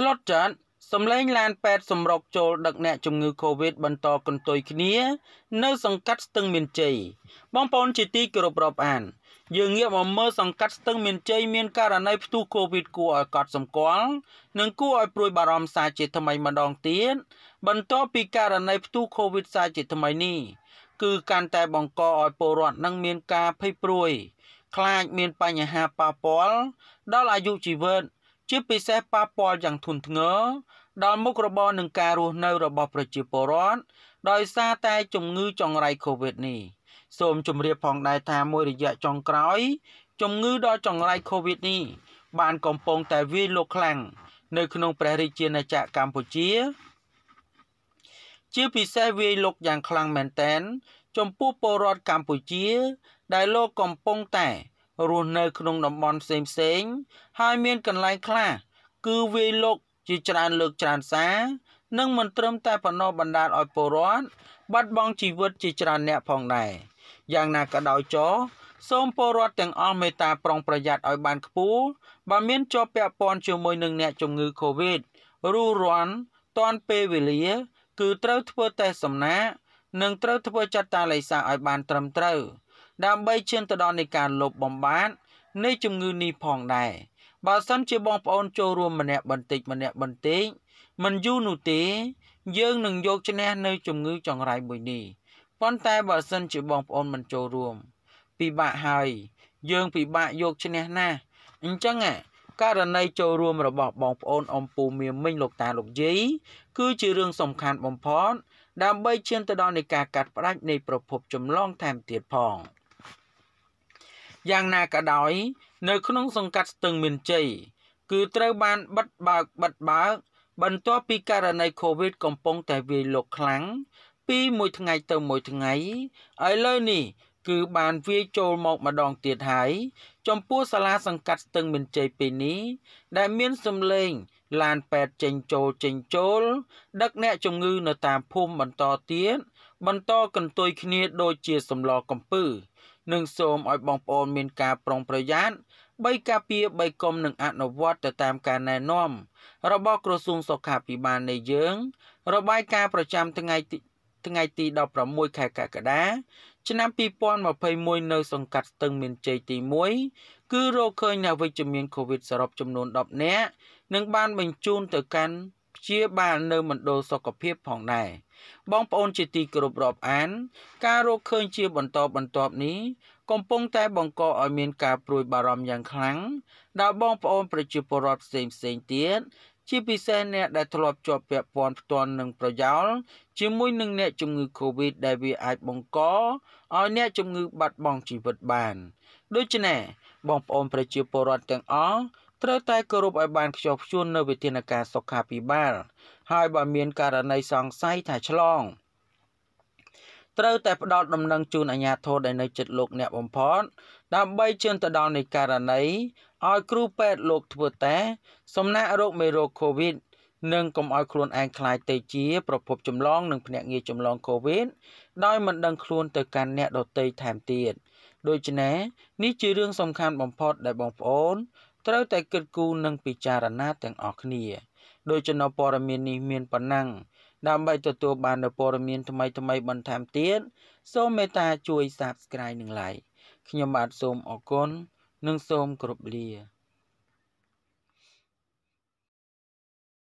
ស្លុតចាត់សំឡេងឡានពេទ្យសម្រុកចូលដឹកអ្នកជំងឺ Covid បន្តកន្ទុយគ្នា នៅសង្កាត់ស្ទឹងមានជ័យបងប្អូនជាទីគោរពរាប់អានយើងងាកមកមើលសង្កាត់ស្ទឹងមានជ័យមានករណីផ្ទុះ Covid គួរឲ្យកត់សម្គាល់និងគួរឲ្យព្រួយបារម្ភសាជាថ្មីម្ដងទៀតបន្ទាប់ពីករណី ផ្ទុះ Covid សាជាថ្មីនេះគឺកាន់តែបង្កឲ្យពលរដ្ឋនឹងមានការភ័យព្រួយខ្លាចមានបញ្ហាប៉ះពាល់ដល់អាយុជីវិតជាពិសេសប៉ះពាល់យ៉ាងធ្ងន់ធ្ងរដល់មុខរបរនិងការរស់នៅរបស់ប្រជាពលរដ្ឋដោយសារតែ ជំងឺចង្រៃ COVID នេះសូមជម្រាបផងដែរថាមួយរយៈចុងក្រោយ ជំងឺ ដល់ចង្រៃ COVID នេះ បានកំពុងតែវាយលុកខ្លាំងនៅក្នុងព្រះរាជាណាចក្រកម្ពុជា ជាពិសេសវាយលុកយ៉ាងខ្លាំងមែនទែន ចំពោះពលរដ្ឋកម្ពុជា ដែលលោកកំពុងតែរស់នៅក្នុងតំបន់ផ្សេងផ្សេង ហើយមានកន្លែងខ្លះគឺវាយលុកជាច្រើនលើកច្រើនសានិងមិនត្រឹមតែបំណបណ្ដាលឲ្យពលរដ្ឋបាត់បង់ជីវិតជាច្រើនអ្នកផងដែរយ៉ាងណាក៏ដោយចោសូមពលរដ្ឋទាំងអស់មេត្តាប្រុងប្រយ័ត្នឲ្យបានខ្ពស់បើមានជាប់ពាក់ព័ន្ធជាមួយនឹងអ្នកជំងឺ Covid រូរាន់តាន់ពេលវេលា គឺត្រូវធ្វើតេស្តសំណាកនិងត្រូវធ្វើចាត់តាឡៃសាឲ្យបានត្រឹមត្រូវ។ដើម្បីឈានទៅដល់នៃការលុបបំបាត់នៃជំងឺនេះផងដែរបើសិនជាបងប្អូនចូលរួមម្នាក់បន្តិចម្នាក់បន្តិចមិនយូរនោះទេយើងនឹងយកឈ្នះនៅជំងឺចង្រៃមួយនេះប៉ុន្តែបើសិន ជាបងប្អូនមិនចូលរួមពិបាកហើយ យើងពិបាកយកឈ្នះណាស់អញ្ចឹងករណីចូលរួមរបស់បងប្អូនអំពូមៀមិញលោកតាលោកយាយគឺជារឿងសំខាន់បំផុត ដើម្បីឈានទៅដល់នៃការកាត់ផ្តាច់នៃប្រភពចម្លងថែមទៀតផង។យ៉ាងណាក៏ដោយ នៅក្នុងសង្កាត់ស្ទឹងមានជ័យគឺត្រូវបានបិទបើកបិទបើក បន្ទាប់ពីករណី COVID កំពុងតែវាយលុកខ្លាំងពីមួយថ្ងៃទៅមួយថ្ងៃឥឡូវនេះ គឺបានវាយចូលមកម្ដងទៀតហើយចំពោះសាលាសង្កាត់ស្ទឹងមានជ័យពេលនេះ ដែលមានសម្លេងឡានពេទ្យចេញចូលចេញចូលដឹកអ្នកជំងឺនៅតាមភូមិបន្តទៀតបន្តកន្ទុយគ្នាដូចជាសម្លកំពឹសនិងសូមឲ្យបងប្អូនមានការប្រុងប្រយ័ត្នបីការពារបីកុំនឹងអនុវត្តទៅតាមការណែនាំរបស់ក្រសួងសុខាភិបាលនៃយើង របាយការណ៍ប្រចាំថ្ងៃទីថ្ងៃទី16ខែកក្កដាឆ្នាំ2021នៅសង្កាត់ស្ទឹងមានជ័យទី1គឺរកឃើញអ្នកវិជ្ជមាន COVID សរុបចំនួន10នាក់និងបានបញ្ជូនទៅកាន់ព្យាបាលនៅមណ្ឌលសុខភាពផងដែរបងប្អូនជាទីគោរពរាប់អាន ការរកឃើញជាបន្តបន្ទាប់នេះកំពុងតែបង្កឲ្យមានការព្រួយបារម្ភយ៉ាងខ្លាំងដល់បងប្អូនប្រជាពលរដ្ឋផ្សេងផ្សេងទៀតជាពិសេសអ្នកដែលធ្លាប់ជាប់ពាក់ព័ន្ធផ្ទាល់នឹងប្រយោល ជាមួយនឹងអ្នកជំងឺ Covid ដែលវាអាចបង្កឲ្យអ្នកជំងឺបាត់បង់ជីវិតបានដូច្នេះបងប្អូនប្រជាពលរដ្ឋទាំងអស់ត្រូវតែគោរពឲ្យបានខ្ជាប់ខ្ជួននៅវិធានការសុខាភិបាល ហើយបើមានករណីសង្ស័យថាឆ្លង ត្រូវតែផ្ដល់ដំណឹងជូនអាជ្ញាធរដែលនៅចិត្តលោកអ្នកបំផុតដើម្បីជឿនទៅដល់នៃករណីឲ្យគ្រូពេទ្យលោកធ្វើតេស្តសំណាក់រោគមេរោគ COVID និងកុំឲ្យខ្លួនឯងខ្លាចទៅជាប្រភពចម្លងនិងភ្នាក់ងារចម្លង COVID ដោយមិនដឹងខ្លួនទៅកាន់អ្នកដទៃថែមទៀតដូច្នេះនេះជារឿងសំខាន់បំផុតដែលបងប្អូនត្រូវតែគិតគូរនិងពិចារណាទាំងអស់គ្នាដោយចំណព័ត៌មាននេះមានប៉ុណ្ណឹងដើម្បីទទួលបាននូវព័ត៌មាន ថ្មីៗបន្ថែមទៀតសូមមេត្តាជួយ Subscribe និង Like ខ្ញុំបាទសូមអរគុណនិងសូមគោរពលា